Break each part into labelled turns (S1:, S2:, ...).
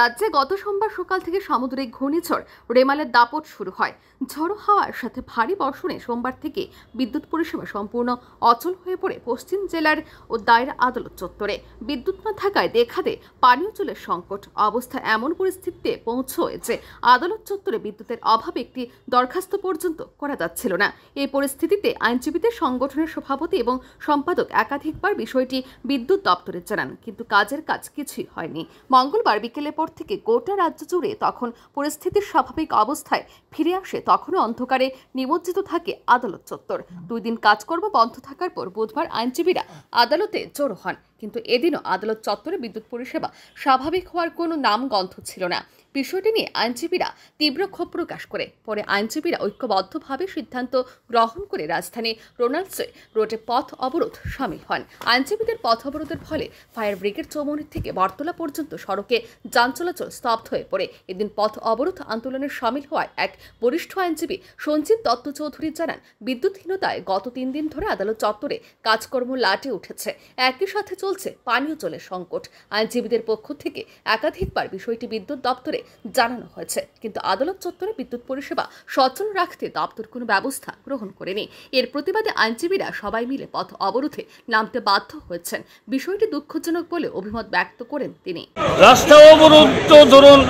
S1: রাজ্যে গত সোমবার সকাল থেকে সামুদ্রিক ঘূর্ণিঝড় রেমালের দাপট শুরু হয় ঝড়ো হাওয়ার সাথে ভারী বর্ষণে সোমবার থেকে বিদ্যুৎ পরিষেবা সম্পূর্ণ অচল হয়ে পড়ে পশ্চিম জেলার ও দায়ের আদালত চত্বরে বিদ্যুৎ না থাকায় দেখা দেয় পানীয় জলের সংকট অবস্থা এমন পরিস্থিতিতে পৌঁছয় যে আদালত চত্বরে বিদ্যুতের অভাব একটি দরখাস্ত পর্যন্ত করা যাচ্ছিল না এই পরিস্থিতিতে আইনজীবীদের সংগঠনের সভাপতি এবং সম্পাদক একাধিকবার বিষয়টি বিদ্যুৎ দপ্তরে জানান কিন্তু কাজের কাজ কিছুই হয়নি মঙ্গলবার বিকেলে পর থেকে গোটা রাজ্য জুড়ে তখন পরিস্থিতির স্বাভাবিক অবস্থায় ফিরে আসে তখনও অন্ধকারে নিমজ্জিত থাকে আদালত চত্বর দুই দিন কাজকর্ম বন্ধ থাকার পর বুধবার আইনজীবীরা আদালতে জড়ো হন কিন্তু এদিনও আদালত চত্বরে বিদ্যুৎ পরিষেবা স্বাভাবিক হওয়ার কোনো গন্ধ ছিল না বিষয়টি নিয়ে আইনজীবীরা তীব্র ক্ষোভ প্রকাশ করে পরে আইনজীবীরা ঐক্যবদ্ধভাবে সিদ্ধান্ত গ্রহণ করে রাজধানী রোনাল্ডসে রোডে পথ অবরোধ সামিল হন আইনজীবীদের পথ অবরোধের ফলে ফায়ার ব্রিগেড চৌমনি থেকে বর্তলা পর্যন্ত সড়কে যান চলাচল স্তব্ধ হয়ে পড়ে এদিন পথ অবরোধ আন্দোলনের সামিল হওয়ায় এক বরিষ্ঠ আইনজীবী সঞ্জিত দত্ত চৌধুরী জানান বিদ্যুৎহীনতায় গত তিন দিন ধরে আদালত চত্বরে কাজকর্ম লাটে উঠেছে একই সাথে চলছে পানীয় জলের সংকট আইনজীবীদের পক্ষ থেকে একাধিকবার বিষয়টি বিদ্যুৎ দপ্তরে জানানো হয়েছে কিন্তু আদালত চত্বরে বিদ্যুৎ পরিষেবা সচল রাখতে দপ্তর কোনো ব্যবস্থা গ্রহণ করেনি এর প্রতিবাদে আইনজীবীরা সবাই মিলে পথ অবরোধে নামতে বাধ্য হয়েছেন বিষয়টি দুঃখজনক বলে অভিমত ব্যক্ত করেন তিনি রাস্তা
S2: অবরোধ তো ধরুন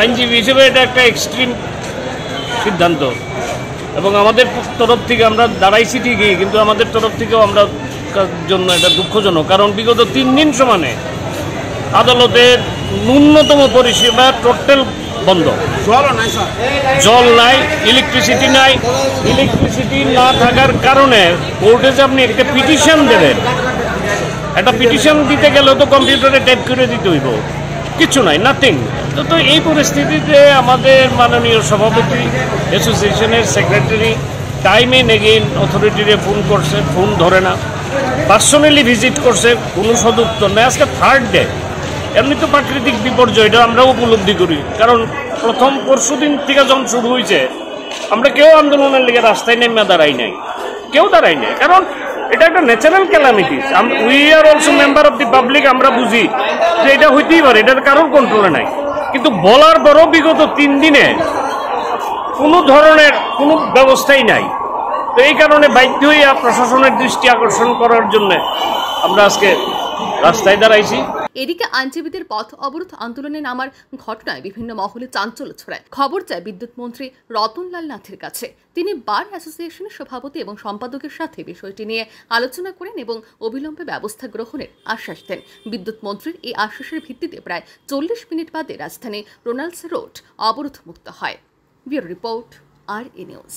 S2: আইনজীবী হিসেবে এটা একটা এক্সট্রিম সিদ্ধান্ত এবং আমাদের তরফ থেকে আমরা দাঁড়াইছি ঠিকই কিন্তু আমাদের তরফ থেকেও আমরা জন্য এটা দুঃখজনক কারণ বিগত তিন দিন সমানে আদালতের ন্যূনতম পরিষেবা টোটাল বন্ধ জল নাই ইলেকট্রিসিটি নাই ইলেকট্রিসিটি না থাকার কারণে কোর্টে যে আপনি একটা পিটিশন দেবেন একটা পিটিশন দিতে গেলে তো কম্পিউটারে টাইপ করে দিতে হইব কিছু নাই নাথিং তো তো এই পরিস্থিতিতে আমাদের মাননীয় সভাপতি অ্যাসোসিয়েশনের সেক্রেটারি টাইমে নেগেন অথরিটিরে ফোন করছে ফোন ধরে না পার্সোনালি ভিজিট করছে কোনো সদুত্তর নেই আজকে থার্ড ডে এমনি তো প্রাকৃতিক বিপর্যয় এটা আমরা উপলব্ধি করি কারণ প্রথম পরশু দিন থেকে যখন শুরু হয়েছে আমরা কেউ আন্দোলনের লেগে রাস্তায় নেমে দাঁড়াই নাই কেউ দাঁড়াই নাই কারণ এটা একটা natural calamity we are also member of the public আমরা বুঝি যে এটা হইতেই পারে এটার কারোর কন্ট্রোলে নাই কিন্তু বলার পরও বিগত তিন দিনে কোনো ধরনের কোনো ব্যবস্থাই নাই তো এই কারণে বাধ্য হইয়া প্রশাসনের দৃষ্টি আকর্ষণ করার জন্য আমরা আজকে রাস্তায় দাঁড়াইছি
S1: এদিকে আইনজীবীদের পথ অবরোধ আন্দোলনে নামার ঘটনায় বিভিন্ন মহলে চাঞ্চল্য ছড়ায় খবর চায় বিদ্যুৎ মন্ত্রী রতনলাল নাথের কাছে তিনি বার অ্যাসোসিয়েশনের সভাপতি এবং সম্পাদকের সাথে বিষয়টি নিয়ে আলোচনা করেন এবং অবিলম্বে ব্যবস্থা গ্রহণের আশ্বাস দেন বিদ্যুৎ মন্ত্রীর এই আশ্বাসের ভিত্তিতে প্রায় চল্লিশ মিনিট বাদে রাজধানী রোনালস রোড অবরোধ মুক্ত হয় রিপোর্ট আর এ নিউজ